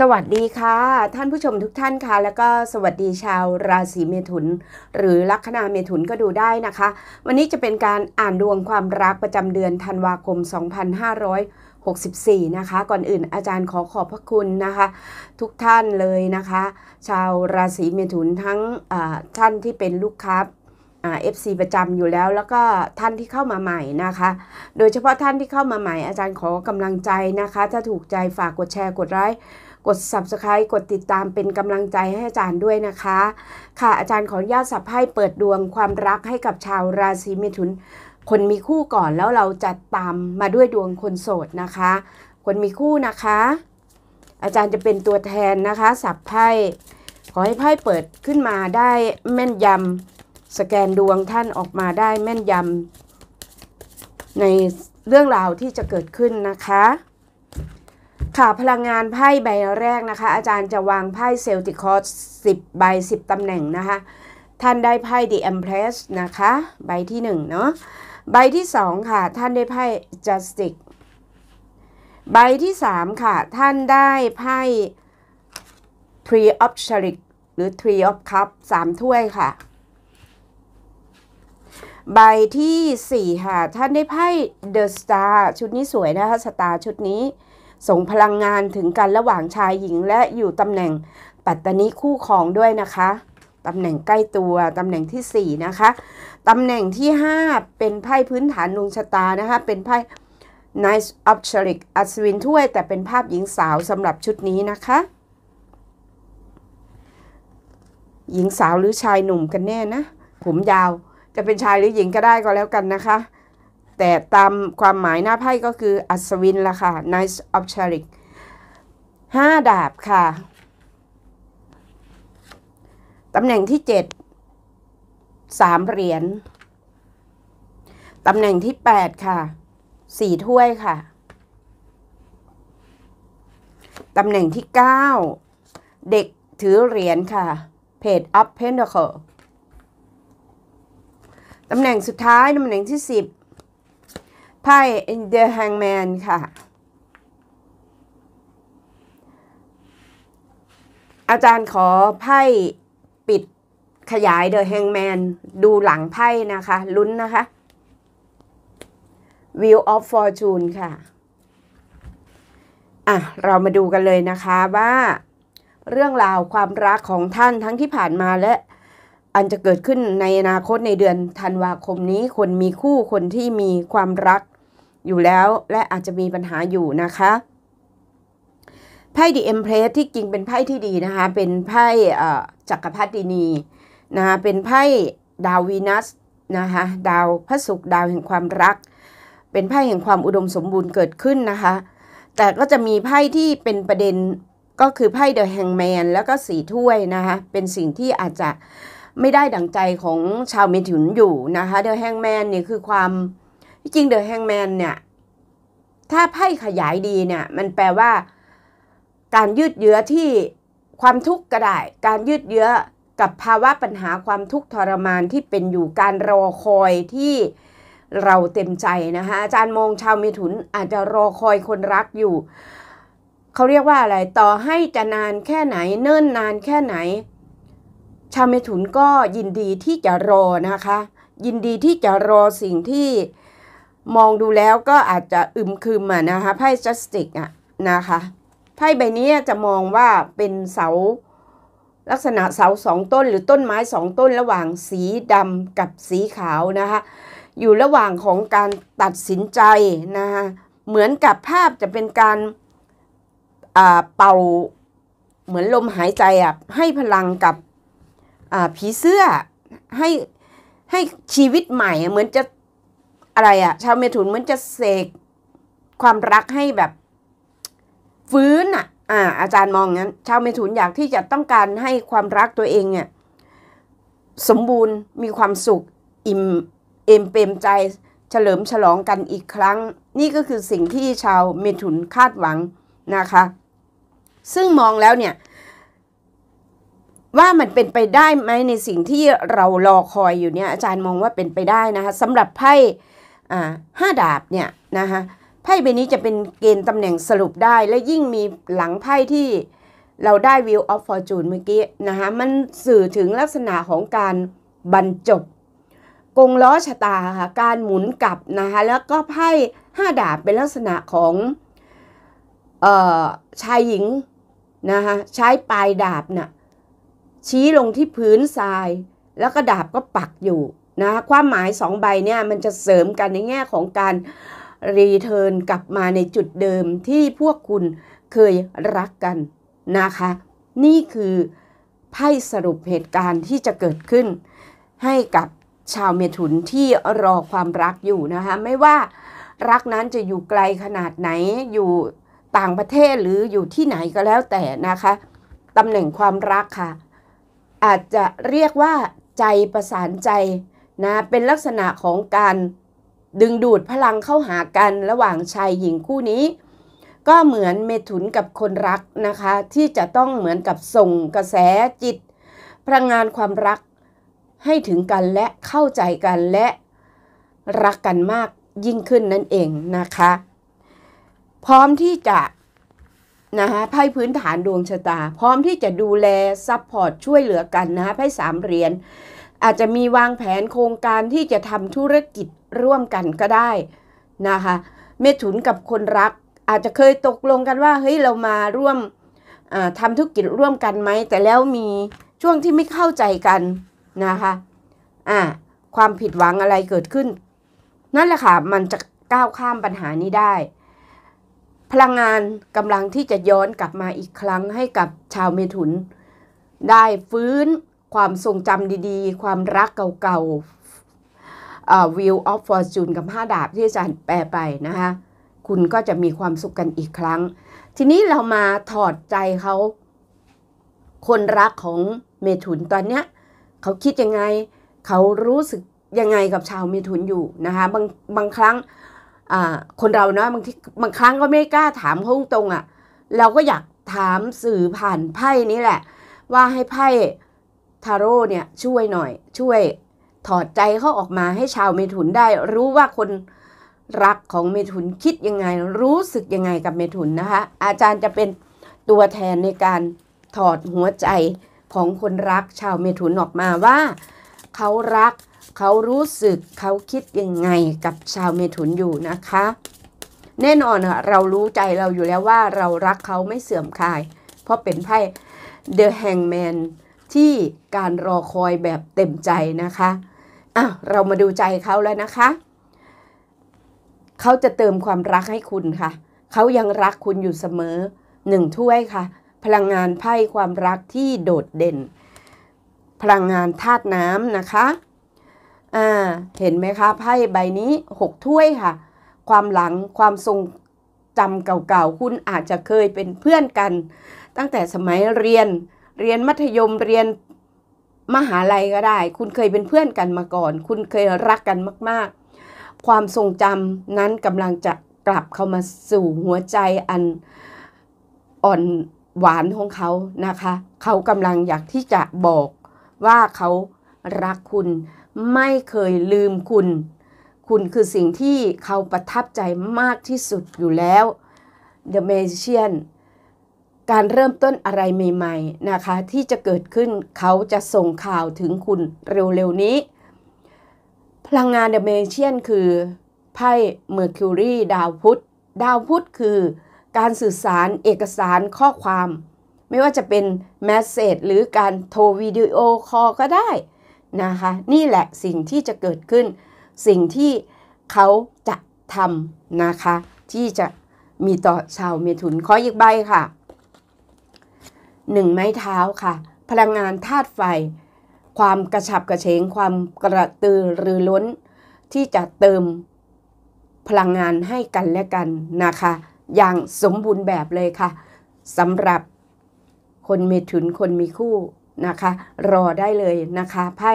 สวัสดีค่ะท่านผู้ชมทุกท่านค่ะ แล้วก็สวัสดีชาวราศีเมถุน หรือลัคนาเมถุนก็ดูได้นะคะ วันนี้จะเป็นการอ่านดวงความรักประจำเดือนธันวาคม2564นะคะก่อนอื่น อาจารย์ขอขอบพระคุณนะคะ ทุกท่านเลยนะคะ ชาวราศีเมถุนทั้งท่านที่เป็นลูกค้าเอฟซีประจำอยู่แล้วแล้วก็ท่านที่เข้ามาใหม่นะคะโดยเฉพาะท่านที่เข้ามาใหม่ อาจารย์ขอกำลังใจนะคะถ้าถูกใจฝากกดแชร์กดไลค์กด subscribe กดติดตามเป็นกำลังใจให้อาจารย์ด้วยนะคะ ค่ะอาจารย์ขออนุญาตสับให้เปิดดวงความรักให้กับชาวราศีเมถุน คนมีคู่ก่อนแล้วเรา จะตามมาด้วยดวงคนโสดนะคะ คนมีคู่นะคะ อาจารย์จะเป็นตัวแทนนะคะสับไพ่ขอให้ไพ่เปิดขึ้นมาได้แม่นยำสแกนดวงท่านออกมาได้แม่นยำในเรื่องราวที่จะเกิดขึ้นนะคะค่ะพลังงานไพ่ใบแรกนะคะอาจารย์จะวางไพ่เซลติคอร์สิบใบสิบตำแหน่งนะคะท่านได้ไพ่ดีเอ็มเพรสนะคะใบที่หนึ่งเนาะใบที่สองค่ะท่านได้ไพ่จัสติกใบที่สามค่ะท่านได้ไพ่ Three of c h a r i t หรือ Three of Cup สามถ้วยค่ะ ใบที่สี่ค่ะ ท่านได้ไพ่ The Star ชุดนี้สวยนะคะสตาร์ชุดนี้ส่งพลังงานถึงกันระหว่างชายหญิงและอยู่ตำแหน่งปัตตานีคู่ของด้วยนะคะตำแหน่งใกล้ตัวตำแหน่งที่4นะคะตำแหน่งที่ 5 เป็นไพ่พื้นฐานดวงชะตานะคะ เป็นไพ่ Knight of c h a r i c อัศวินถ้วยแต่เป็นภาพหญิงสาวสำหรับชุดนี้นะคะ หญิงสาวหรือชายหนุ่มกันแน่นะผมยาวจะเป็นชายหรือหญิงก็ได้ก็แล้วกันนะคะแต่ตามความหมายหน้าไพ่ก็คืออัศวินละค่ะ Knight of c h a r i c ห้าดาบค่ะ ตำแหน่งที่เจ็ด สามเหรียญ ตำแหน่งที่แปดค่ะ สี่ถ้วยค่ะ ตำแหน่งที่เก้าเด็กถือเหรียญค่ะ Page of Pentacle ตำแหน่งสุดท้ายตำแหน่งที่สิบไพ่ The Hangman ค่ะ อาจารย์ขอไพ่ปิดขยาย The Hangman ดูหลังไพ่นะคะลุ้นนะคะ View of Fortune ค่ะ อ่ะ เรามาดูกันเลยนะคะว่าเรื่องราวความรักของท่านทั้งที่ผ่านมาและ อันจะเกิดขึ้นในอนาคตในเดือนธันวาคมนี้คนมีคู่คนที่มีความรักอยู่แล้วและอาจจะมีปัญหาอยู่นะคะไพ่ดีเอ็มเพลสที่จริงเป็นไพ่ที่ดีนะคะ เป็นไพ่จักรพรรดินีนะคะเป็นไพ่ดาววีนัสนะคะดาวพระศุกร์ดาวแห่งความรัก เป็นไพ่แห่งความอุดมสมบูรณ์เกิดขึ้นนะคะ แต่ก็จะมีไพ่ที่เป็นประเด็นก็คือไพ่เดอะแฮงแมนแล้วก็สีถ้วยนะคะ เป็นสิ่งที่อาจจะไม่ได้ดังใจของชาวเมถุนอยู่นะคะเดอะแฮงแมนนี่คือความที่จริงเดอะแฮงแมนเนี่ยถ้าไพ่ขยายดีเนี่ยมันแปลว่า การยืดเยื้อที่ความทุกข์ก็ได้ การยืดเยื้อกับภาวะปัญหาความทุกข์ทรมานที่เป็นอยู่การรอคอยที่เราเต็มใจนะคะอาจารย์มองชาวเมถุนอาจจะรอคอยคนรักอยู่เขาเรียกว่าอะไรต่อให้จะนานแค่ไหน เนิ่นนานแค่ไหน ชาวเมถุนก็ยินดีที่จะรอนะคะ ยินดีที่จะรอสิ่งที่มองดูแล้วก็อาจจะอึมครึมอ่ะนะคะไพ่จัสติกอ่ะนะคะไพ่ใบนี้จะมองว่าเป็นเสาลักษณะเสาสองต้น หรือต้นไม้สองต้นระหว่างสีดำกับสีขาวนะคะอยู่ระหว่างของการตัดสินใจนะคะเหมือนกับภาพจะเป็นการเป่าเหมือนลมหายใจอ่ะให้พลังกับผีเสื้อให้ให้ชีวิตใหม่เหมือนจะอะไรอะชาวเมถุนมันจะเสกความรักให้แบบฟื้นอะอ่าอาจารย์มองงั้นชาวเมถุนอยากที่จะต้องการให้ความรักตัวเองเนี่ยสมบูรณ์มีความสุขอิ่มเอมเปรมใจเฉลิมฉลองกันอีกครั้ง นี่ก็คือสิ่งที่ชาวเมถุนคาดหวังนะคะ ซึ่งมองแล้วเนี่ยว่ามันเป็นไปได้ไหมในสิ่งที่เรารอคอยอยู่เนี่ยอาจารย์มองว่าเป็นไปได้นะคะสำหรับไพ่ห้าดาบเนี่ยนะคะไพ่ใบนี้จะเป็นเกณฑ์ตำแหน่งสรุปได้ และยิ่งมีหลังไพ่ที่เราได้ View of Fortune เมื่อกี้นะคะมันสื่อถึงลักษณะของการบรรจบ กงล้อชะตาค่ะการหมุนกลับนะคะแล้วก็ไพ่ห้าดาบเป็นลักษณะของออชายหญิงนะคะใช้ปลายดาบนะ่ะชี้ลงที่พื้นทราย แล้วก็ดาบก็ปักอยู่นะความหมาย 2 ใบเนี่ยมันจะเสริมกันในแง่ของการรีเทิร์นกลับมาในจุดเดิมที่พวกคุณเคยรักกันนะคะ นี่คือ ไพ่สรุปเหตุการณ์ที่จะเกิดขึ้น ให้กับชาวเมถุนที่รอความรักอยู่นะคะไม่ว่ารักนั้นจะอยู่ไกลขนาดไหนอยู่ต่างประเทศหรืออยู่ที่ไหนก็แล้วแต่นะคะตำแหน่งความรักค่ะ อาจจะเรียกว่าใจประสานใจนะเป็นลักษณะของการดึงดูดพลังเข้าหากันระหว่างชายหญิงคู่นี้ ก็เหมือนเมถุนกับคนรักนะคะ ที่จะต้องเหมือนกับส่งกระแสจิตพลังงานความรักให้ถึงกันและเข้าใจกันและรักกันมากยิ่งขึ้นนั่นเองนะคะ พร้อมที่จะนะคะไพ่พื้นฐานดวงชะตา พร้อมที่จะดูแลซัพพอร์ตช่วยเหลือกันนะคะไพ่สามเหรียญอาจจะมีวางแผนโครงการที่จะทำธุรกิจร่วมกันก็ได้นะคะเมถุนกับคนรักอาจจะเคยตกลงกันว่าเฮ้ยเรามาร่วมทำธุรกิจร่วมกันไหมแต่แล้วมีช่วงที่ไม่เข้าใจกันนะคะอ่าความผิดหวังอะไรเกิดขึ้น นั่นแหละค่ะมันจะก้าวข้ามปัญหานี้ได้ พลังงานกำลังที่จะย้อนกลับมาอีกครั้งให้กับชาวเมถุน ได้ฟื้นความทรงจำดีๆ ความรักเก่าๆวิวออฟฟอร์จูนกับห้าดาบที่อาจารย์แปลไปนะคะ คุณก็จะมีความสุขกันอีกครั้ง ทีนี้เรามาถอดใจเขาคนรักของเมถุนตอนเนี้ยเขาคิดยังไง เขารู้สึกยังไงกับชาวเมถุนอยู่นะคะ บางบางครั้งคนเราเนาะบางทีบางครั้งก็ไม่กล้าถามเขาตรงอะ่ะเราก็อยากถามสื่อผ่านไพ่นี้แหละ ว่าให้ไพ่ทาโร่เนี่ยช่วยหน่อยช่วยถอดใจเขาออกมาให้ชาวเมถุนได้รู้ว่าคนรักของเมถุนคิดยังไงรู้สึกยังไงกับเมถุนนะคะ อาจารย์จะเป็นตัวแทนในการถอดหัวใจของคนรักชาวเมถุนออกมาว่าเขารักเขารู้สึกเขาคิดยังไงกับชาวเมถุนอยู่นะคะ แน่นอนะเรารู้ใจเราอยู่แล้วว่าเรารักเขาไม่เสื่อมคลาย เพราะเป็นไพ่ The Hangman ที่การรอคอยแบบเต็มใจนะคะ อ่ะเรามาดูใจเขาแล้วนะคะ เขาจะเติมความรักให้คุณค่ะ เขายังรักคุณอยู่เสมอหนึ่งถ้วยค่ะ พลังงานไพ่ความรักที่โดดเด่น พลังงานธาตุน้ำนะคะ อ่าเห็นไหมคะไพ่ใบนี้หกถ้วยค่ะความหลังความทรงจำเก่าๆคุณอาจจะเคยเป็นเพื่อนกัน ตั้งแต่สมัยเรียนเรียนมัธยมเรียนมหาลัยก็ได้ คุณเคยเป็นเพื่อนกันมาก่อน คุณเคยรักกันมาก ๆ ความทรงจำนั้นกำลังจะกลับเข้ามาสู่หัวใจอันอ่อนหวานของเขานะคะ เขากำลังอยากที่จะบอกว่าเขารักคุณไม่เคยลืมคุณ คุณคือสิ่งที่เขาประทับใจมากที่สุดอยู่แล้ว The Magician การเริ่มต้นอะไรใหม่ ๆ นะคะ ที่จะเกิดขึ้นเขาจะส่งข่าวถึงคุณเร็ว ๆ นี้ พลังงานเดเมเชียน คือ ไพ่เมอร์คิวรีดาวพุธดาวพุธคือการสื่อสารเอกสารข้อความ ไม่ว่าจะเป็นแมสเซจหรือการโทรวิดีโอคอลก็ได้นะคะ นี่แหละสิ่งที่จะเกิดขึ้น สิ่งที่เขาจะทำนะคะ ที่จะมีต่อชาวเมถุนขออีกใบค่ะหนึ่งไม้เท้าค่ะ พลังงานธาตุไฟ ความกระฉับกระเฉง ความกระตือรือร้น ที่จะเติมพลังงานให้กันและกันนะคะ อย่างสมบูรณ์แบบเลยค่ะสำหรับคนเมถุนคนมีคู่นะคะ รอได้เลยนะคะ ไพ่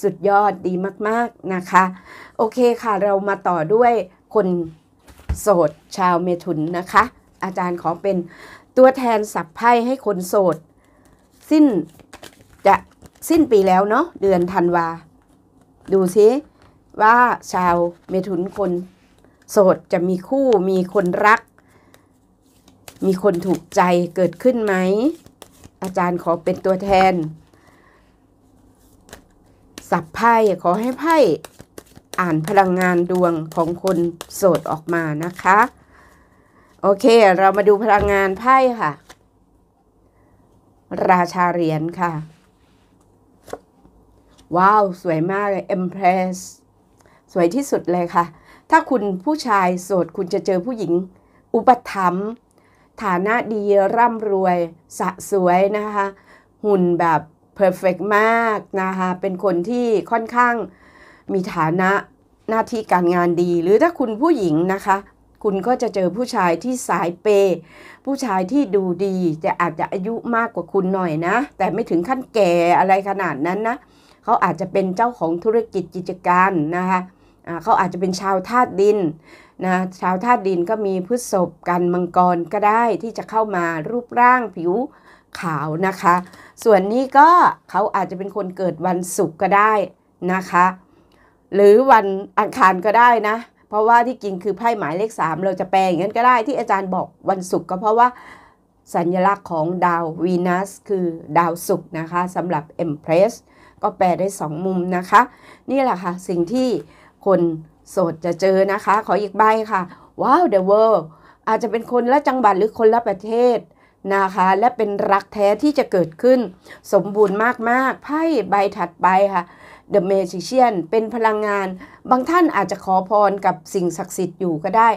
สุดยอดดีมาก ๆนะคะโอเคค่ะเรามาต่อด้วยคนโสดชาวเมถุนนะคะ อาจารย์ขอเป็นตัวแทนสับไพ่ให้คนโสด สิ้นจะสิ้นปีแล้วเนาะเดือนธันวา ดูซิว่าชาวเมถุนคนโสดจะมีคู่มีคนรัก มีคนถูกใจเกิดขึ้นไหม อาจารย์ขอเป็นตัวแทน สับไพ่ขอให้ไพ่อ่านพลังงานดวงของคนโสดออกมานะคะโอเค เรามาดูพลังงานไพ่ค่ะ ราชาเหรียญค่ะ ว้าว สวยมากเลยอ็มเพรส สวยที่สุดเลยค่ะ ถ้าคุณผู้ชายโสดคุณจะเจอผู้หญิง อุปถัมภ์ฐานะดีร่ำรวย สะสวยนะคะ หุ่นแบบเพอร์เฟกมากนะคะ เป็นคนที่ค่อนข้างมีฐานะหน้าที่การงานดี หรือถ้าคุณผู้หญิงนะคะคุณก็จะเจอผู้ชายที่สายเป ผู้ชายที่ดูดีจะอาจจะอายุมากกว่าคุณหน่อยนะ แต่ไม่ถึงขั้นแก่อะไรขนาดนั้นนะ เขาอาจจะเป็นเจ้าของธุรกิจกิจการนะคะเขาอาจจะเป็นชาวธาตุดินนะชาวธาตุดินก็มีพชศพกันมังกรก็ได้ที่จะเข้ามารูปร่างผิวขาวนะคะ ส่วนนี้ก็เขาอาจจะเป็นคนเกิดวันศุกร์ก็ได้นะคะ หรือวันอังคารก็ได้นะพราะว่าที่จริงคือไพ่หมายเลข 3 เราจะแปลอย่างนั้นก็ได้ที่อาจารย์บอกวันศุกร์ก็เพราะว่าสัญลักษณ์ของดาววีนัสคือดาวศุกร์นะคะสำหรับเอ็มเพรสก็แปลได้ 2 มุมนะคะ นี่แหละค่ะสิ่งที่คนโสดจะเจอนะคะขออีกใบค่ะ ว้าวเดอะเวิลด์อาจจะเป็นคนละจังหวัดหรือคนละประเทศนะคะ และเป็นรักแท้ที่จะเกิดขึ้น สมบูรณ์มากๆไพ่ใบถัดไปค่ะ The Magician เป็นพลังงาน บางท่านอาจจะขอพรกับสิ่งศักดิ์สิทธิ์อยู่ก็ได้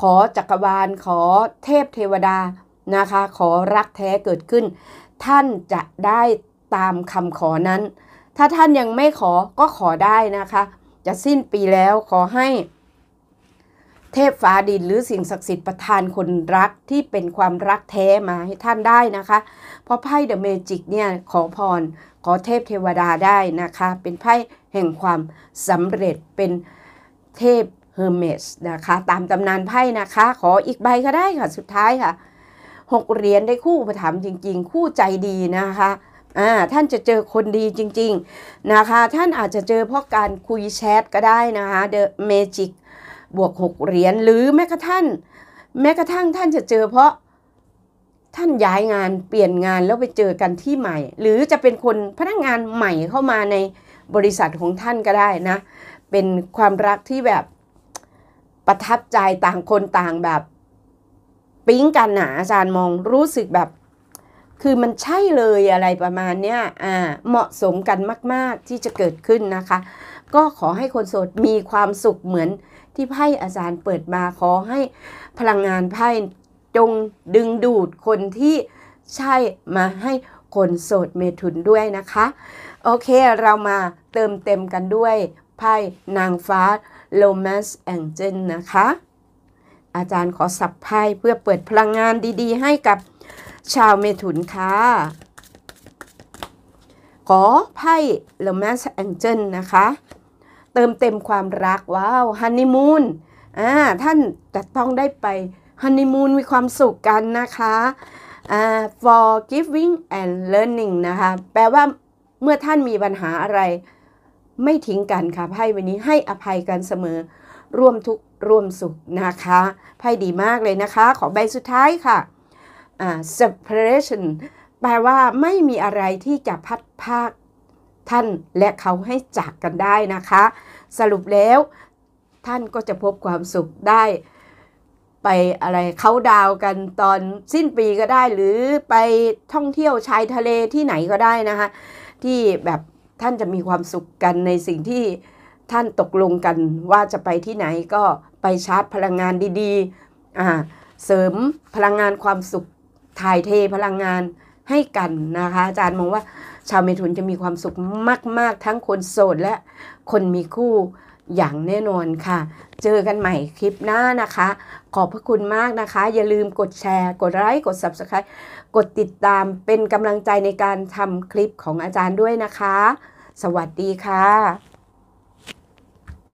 ขอจักรวาลขอเทพเทวดานะคะ ขอรักแท้เกิดขึ้น ท่านจะได้ตามคำขอนั้น ถ้าท่านยังไม่ขอก็ขอได้นะคะ จะสิ้นปีแล้วขอให้เทพฟ้าดินหรือสิ่งศักดิ์สิทธิ์ประทานคนรักที่เป็นความรักแท้มาให้ท่านได้นะคะ เพราะไพ่เดอะเมจิกเนี่ยขอพรขอเทพเทวดาได้นะคะ เป็นไพ่แห่งความสำเร็จเป็นเทพเฮอร์เมสนะคะตามตำนานไพ่นะคะขออีกใบก็ได้ค่ะสุดท้ายค่ะหกเหรียญได้คู่ประถมจริงๆ คู่ใจดีนะคะอ่าท่านจะเจอคนดีจริงๆนะคะ ท่านอาจจะเจอเพราะการคุยแชทก็ได้นะคะเดอะเมจิกบวกหกเหรียญหรือแม้กระทั่งแม้กระทั่งท่านจะเจอเพราะท่านย้ายงานเปลี่ยนงานแล้วไปเจอกันที่ใหม่ หรือจะเป็นคนพนักงานใหม่เข้ามาในบริษัทของท่านก็ได้นะเป็นความรักที่แบบประทับใจต่างคนต่างแบบปิ๊งกันหนาอาจารย์มองรู้สึกแบบ คือมันใช่เลยอะไรประมาณเนี้ยอ่าเหมาะสมกันมาก ๆที่จะเกิดขึ้นนะคะ ก็ขอให้คนโสดมีความสุขเหมือนที่ไพ่อาจารย์เปิดมาขอให้พลังงานไพ่จงดึงดูดคนที่ใช่มาให้คนโสดเมถุนด้วยนะคะ โอเคเรามาเติมเต็มกันด้วยไพ่นางฟ้า Romance Angel นะคะ อาจารย์ขอสับไพ่เพื่อเปิดพลังงานดีๆ ให้กับชาวเมถุนค่ะ ขอไพ่ Romance Angel นะคะ เติมเต็มความรักว้าวฮันนีมูนอ่าท่านจะต้องได้ไปฮันนีมูนมีความสุขกันนะคะ uh, for giving and learning นะคะแปลว่าเมื่อท่านมีปัญหาอะไร ไม่ทิ้งกันค่ะไพ่วันนี้ให้อภัยกันเสมอ ร่วมทุกร่วมสุขนะคะไพ่ดีมากเลยนะคะ ขอใบสุดท้ายค่ะ uh, separation แปลว่าไม่มีอะไรที่จะพัดภาค ท่านและเขาให้จากกันได้นะคะ สรุปแล้ว ท่านก็จะพบความสุขได้ไปอะไรเขาดาวกันตอนสิ้นปีก็ได้หรือไปท่องเที่ยว ชาย ทะเลที่ไหนก็ได้นะคะ ที่แบบท่านจะมีความสุขกันในสิ่งที่ท่านตกลง กันว่าจะไปที่ไหนก็ไปชาร์จพลังงานดี ๆ เสริมพลังงานความสุขถ่ายเทพลังงานให้กันนะคะ อาจารย์มองว่าชาวเมถุนจะมีความสุขมาก ๆ ทั้งคนโสดและคนมีคู่อย่างแน่นอนค่ะ เจอกันใหม่คลิปหน้านะคะขอบพระคุณมากนะคะ อย่าลืมกดแชร์ กดไลค์ กด Subscribe กดติดตามเป็นกำลังใจในการทำคลิปของอาจารย์ด้วยนะคะ สวัสดีค่ะ